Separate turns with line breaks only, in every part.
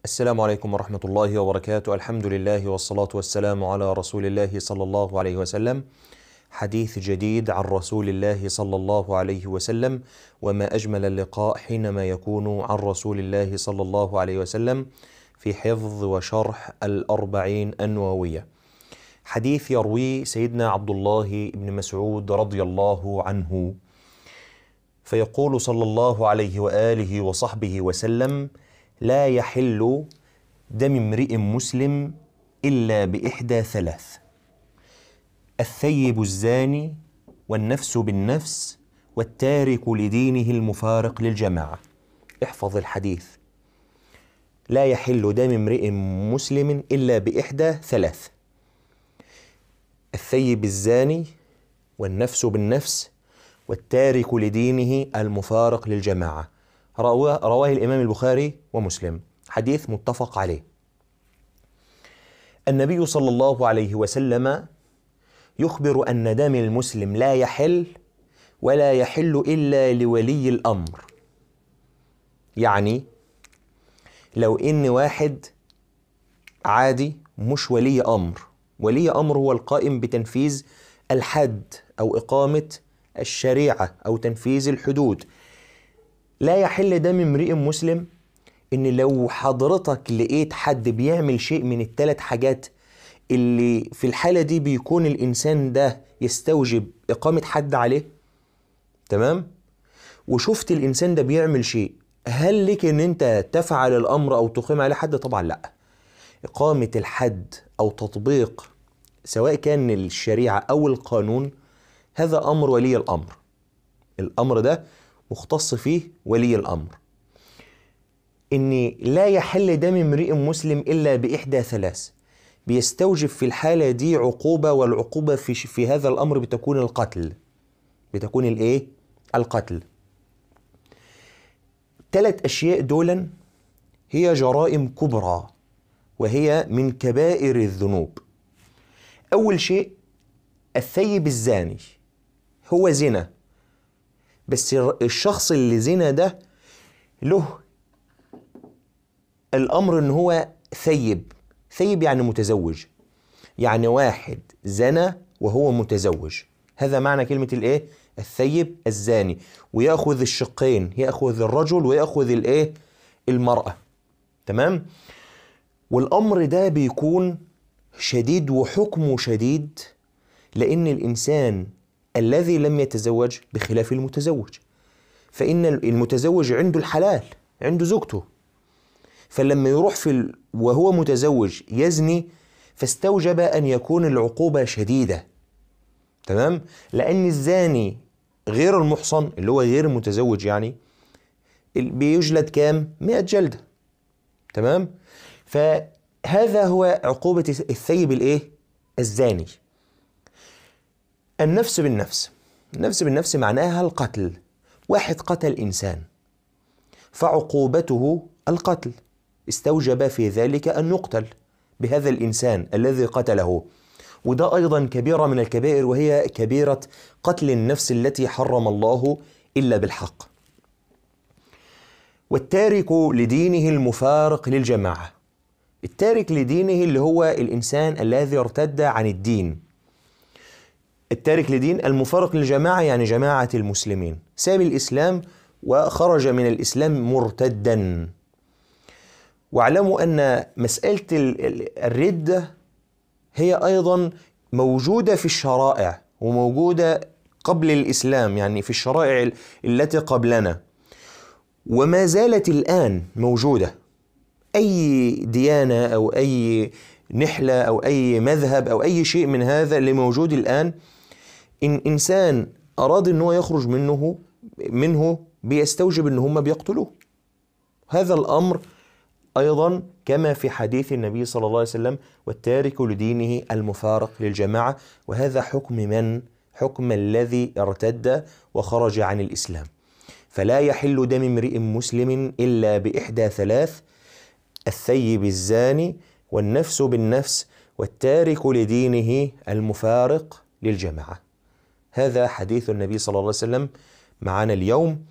السلام عليكم ورحمة الله وبركاته الحمد لله والصلاة والسلام على رسول الله صلى الله عليه وسلم حديث جديد عن رسول الله صلى الله عليه وسلم وما أجمل اللقاء حينما يكون عن رسول الله صلى الله عليه وسلم في حفظ وشرح الأربعين النووية حديث يرويه سيدنا عبد الله بن مسعود رضي الله عنه فيقول صلى الله عليه وآله وصحبه وسلم لا يحل دم امرئ مسلم إلا بإحدى ثلاث الثيب الزاني والنفس بالنفس والتارك لدينه المفارق للجماعة احفظ الحديث لا يحل دم امرئ مسلم إلا بإحدى ثلاث الثيب الزاني والنفس بالنفس والتارك لدينه المفارق للجماعه رواه, رواه الإمام البخاري ومسلم حديث متفق عليه النبي صلى الله عليه وسلم يخبر أن دم المسلم لا يحل ولا يحل إلا لولي الأمر يعني لو إن واحد عادي مش ولي أمر ولي أمر هو القائم بتنفيذ الحد أو إقامة الشريعة أو تنفيذ الحدود لا يحل دم امرئ مسلم ان لو حضرتك لقيت حد بيعمل شيء من الثلاث حاجات اللي في الحالة دي بيكون الإنسان ده يستوجب إقامة حد عليه تمام وشفت الإنسان ده بيعمل شيء هل لك إن أنت تفعل الأمر أو تقيم عليه حد طبعا لأ إقامة الحد أو تطبيق سواء كان الشريعة أو القانون هذا أمر ولي الأمر الأمر ده مختص فيه ولي الأمر إن لا يحل دم امرئ مسلم إلا بإحدى ثلاث بيستوجب في الحالة دي عقوبة والعقوبة في, في هذا الأمر بتكون القتل بتكون الإيه؟ القتل ثلاث أشياء دولا هي جرائم كبرى وهي من كبائر الذنوب أول شيء الثيب الزاني هو زنا بس الشخص اللي زنا ده له الأمر إن هو ثيب ثيب يعني متزوج يعني واحد زنى وهو متزوج هذا معنى كلمة الإيه؟ الثيب الزاني ويأخذ الشقين يأخذ الرجل ويأخذ الإيه؟ المرأة تمام؟ والأمر ده بيكون شديد وحكمه شديد لأن الإنسان الذي لم يتزوج بخلاف المتزوج فإن المتزوج عنده الحلال عنده زوجته فلما يروح في ال... وهو متزوج يزني فاستوجب أن يكون العقوبة شديدة تمام لأن الزاني غير المحصن اللي هو غير المتزوج يعني بيجلد كام 100 جلدة تمام فهذا هو عقوبة الثيب الايه الزاني النفس بالنفس النفس بالنفس معناها القتل واحد قتل إنسان فعقوبته القتل استوجب في ذلك أن يقتل بهذا الإنسان الذي قتله وده أيضا كبيرة من الكبائر وهي كبيرة قتل النفس التي حرم الله إلا بالحق والتارك لدينه المفارق للجماعة التارك لدينه اللي هو الإنسان الذي ارتد عن الدين التارك لدين المفارق للجماعة يعني جماعة المسلمين ساب الإسلام وخرج من الإسلام مرتدا واعلموا أن مسألة الردة هي أيضا موجودة في الشرائع وموجودة قبل الإسلام يعني في الشرائع التي قبلنا وما زالت الآن موجودة أي ديانة أو أي نحلة أو أي مذهب أو أي شيء من هذا اللي موجود الآن إن إنسان أراد إن هو يخرج منه منه بيستوجب إن هم بيقتلوه هذا الأمر أيضا كما في حديث النبي صلى الله عليه وسلم والتارك لدينه المفارق للجماعة وهذا حكم من؟ حكم الذي ارتد وخرج عن الإسلام فلا يحل دم امرئ مسلم إلا بإحدى ثلاث الثيب الزاني والنفس بالنفس والتارك لدينه المفارق للجماعه هذا حديث النبي صلى الله عليه وسلم معنا اليوم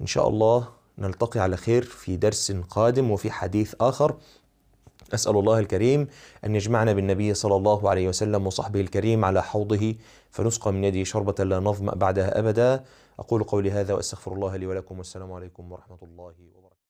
إن شاء الله نلتقي على خير في درس قادم وفي حديث آخر أسأل الله الكريم أن يجمعنا بالنبي صلى الله عليه وسلم وصحبه الكريم على حوضه فنسقى من يده شربة لا نظمأ بعدها أبدا أقول قولي هذا وأستغفر الله لي ولكم والسلام عليكم ورحمة الله وبركاته